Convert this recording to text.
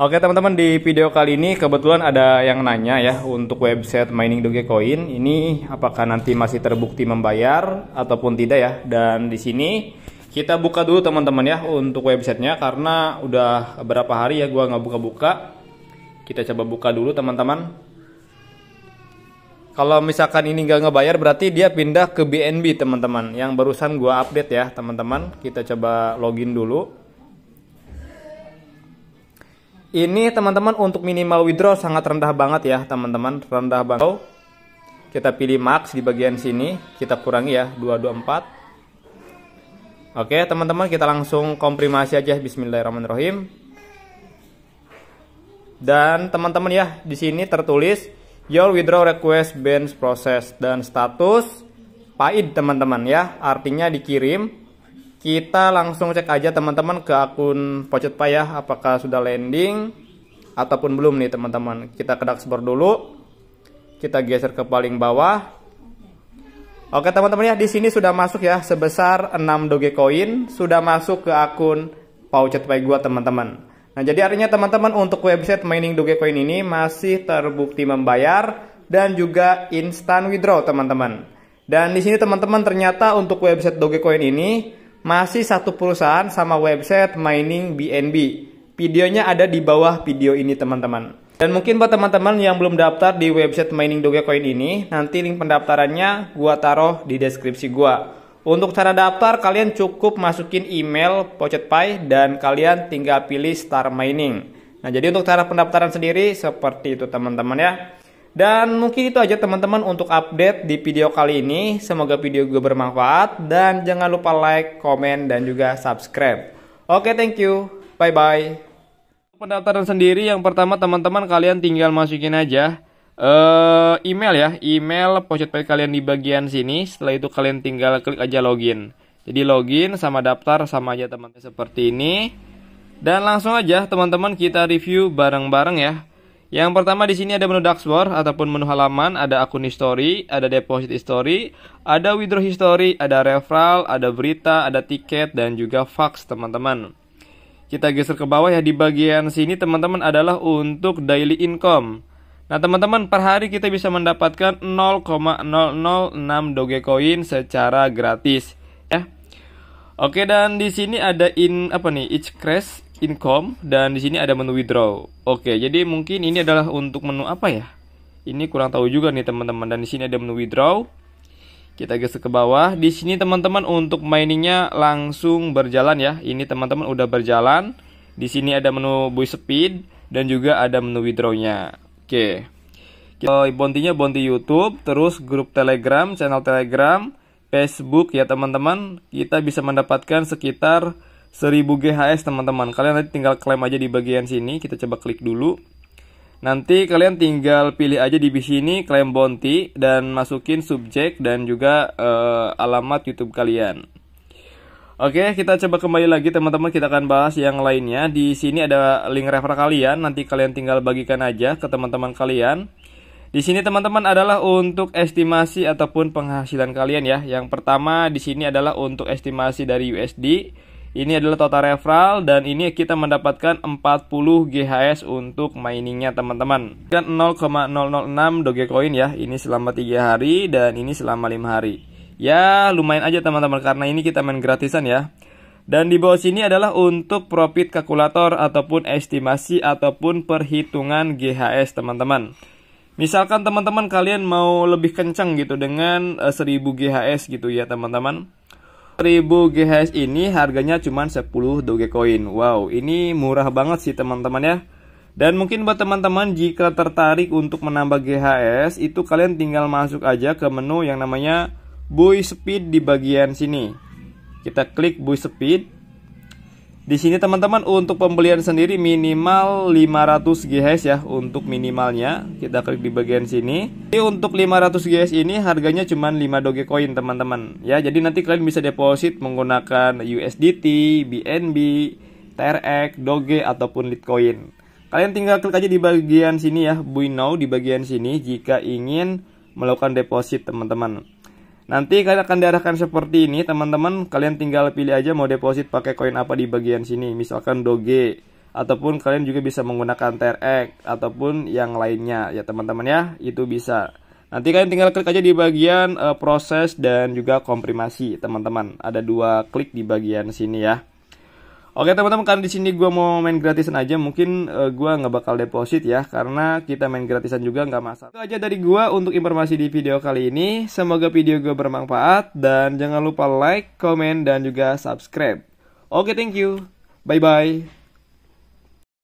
Oke teman-teman di video kali ini kebetulan ada yang nanya ya untuk website mining Dogecoin ini apakah nanti masih terbukti membayar ataupun tidak ya dan di sini kita buka dulu teman-teman ya untuk websitenya karena udah berapa hari ya gua nggak buka-buka kita coba buka dulu teman-teman kalau misalkan ini nggak ngebayar berarti dia pindah ke BNB teman-teman yang barusan gua update ya teman-teman kita coba login dulu ini teman-teman untuk minimal withdraw sangat rendah banget ya teman-teman rendah banget. Kita pilih max di bagian sini kita kurangi ya 224. Oke teman-teman kita langsung komprimasi aja Bismillahirrahmanirrahim. Dan teman-teman ya di sini tertulis your withdraw request bench process dan status paid teman-teman ya artinya dikirim kita langsung cek aja teman-teman ke akun Pocet Payah apakah sudah landing ataupun belum nih teman-teman. Kita ke dashboard dulu. Kita geser ke paling bawah. Oke teman-teman ya, di sini sudah masuk ya sebesar 6 Dogecoin sudah masuk ke akun Pocet Payah gua teman-teman. Nah, jadi artinya teman-teman untuk website mining Dogecoin ini masih terbukti membayar dan juga instant withdraw teman-teman. Dan di sini teman-teman ternyata untuk website Dogecoin ini masih satu perusahaan sama website mining BNB. Videonya ada di bawah video ini teman-teman. Dan mungkin buat teman-teman yang belum daftar di website mining Dogecoin ini, nanti link pendaftarannya gua taruh di deskripsi gua. Untuk cara daftar, kalian cukup masukin email PocetPay dan kalian tinggal pilih Star Mining. Nah, jadi untuk cara pendaftaran sendiri seperti itu teman-teman ya. Dan mungkin itu aja teman-teman untuk update di video kali ini. Semoga video gue bermanfaat dan jangan lupa like, komen, dan juga subscribe. Oke, thank you. Bye-bye. Pendaftaran sendiri yang pertama teman-teman kalian tinggal masukin aja uh, email ya. Email pay kalian di bagian sini. Setelah itu kalian tinggal klik aja login. Jadi login sama daftar sama aja teman-teman seperti ini. Dan langsung aja teman-teman kita review bareng-bareng ya yang pertama di sini ada menu dashboard ataupun menu halaman, ada akun history, ada deposit history, ada withdraw history, ada referral, ada berita, ada tiket dan juga fax teman-teman. Kita geser ke bawah ya di bagian sini teman-teman adalah untuk daily income. Nah teman-teman per hari kita bisa mendapatkan 0,006 Dogecoin secara gratis ya. Oke dan di sini ada in apa nih each crash income dan di sini ada menu withdraw. Oke, jadi mungkin ini adalah untuk menu apa ya? Ini kurang tahu juga nih teman-teman dan di sini ada menu withdraw. Kita geser ke bawah. Di sini teman-teman untuk miningnya langsung berjalan ya. Ini teman-teman udah berjalan. Di sini ada menu buy speed dan juga ada menu withdrawnya. Oke. Kita eh, bontinya bonti YouTube, terus grup Telegram, channel Telegram, Facebook ya teman-teman. Kita bisa mendapatkan sekitar 1000 GHS teman-teman. Kalian nanti tinggal klaim aja di bagian sini, kita coba klik dulu. Nanti kalian tinggal pilih aja di sini klaim bounty dan masukin subjek dan juga uh, alamat YouTube kalian. Oke, kita coba kembali lagi teman-teman, kita akan bahas yang lainnya. Di sini ada link refer kalian, nanti kalian tinggal bagikan aja ke teman-teman kalian. Di sini teman-teman adalah untuk estimasi ataupun penghasilan kalian ya. Yang pertama di sini adalah untuk estimasi dari USD. Ini adalah total referral dan ini kita mendapatkan 40 GHS untuk miningnya teman-teman. Dan 0,006 Dogecoin ya. Ini selama 3 hari dan ini selama 5 hari. Ya, lumayan aja teman-teman karena ini kita main gratisan ya. Dan di bawah sini adalah untuk profit kalkulator ataupun estimasi ataupun perhitungan GHS teman-teman. Misalkan teman-teman kalian mau lebih kencang gitu dengan 1000 eh, GHS gitu ya teman-teman. 1000 GHS ini harganya cuma 10 Dogecoin. Wow, ini murah banget sih teman-teman ya. Dan mungkin buat teman-teman jika tertarik untuk menambah GHS, itu kalian tinggal masuk aja ke menu yang namanya Buy Speed di bagian sini. Kita klik Buy Speed. Di sini teman-teman untuk pembelian sendiri minimal 500 GHz ya untuk minimalnya. Kita klik di bagian sini. ini untuk 500 GHz ini harganya cuma 5 Dogecoin teman-teman. Ya, jadi nanti kalian bisa deposit menggunakan USDT, BNB, TRX, Doge ataupun Litecoin. Kalian tinggal klik aja di bagian sini ya, Buy Now di bagian sini jika ingin melakukan deposit teman-teman. Nanti kalian akan diarahkan seperti ini teman-teman. Kalian tinggal pilih aja mau deposit pakai koin apa di bagian sini. Misalkan Doge ataupun kalian juga bisa menggunakan TRX ataupun yang lainnya ya teman-teman ya. Itu bisa. Nanti kalian tinggal klik aja di bagian uh, proses dan juga komprimasi teman-teman. Ada dua klik di bagian sini ya. Oke teman-teman karena di sini gue mau main gratisan aja mungkin uh, eh, gue nggak bakal deposit ya karena kita main gratisan juga nggak masalah. Itu aja dari gue untuk informasi di video kali ini. Semoga video gue bermanfaat dan jangan lupa like, comment dan juga subscribe. Oke thank you, bye bye.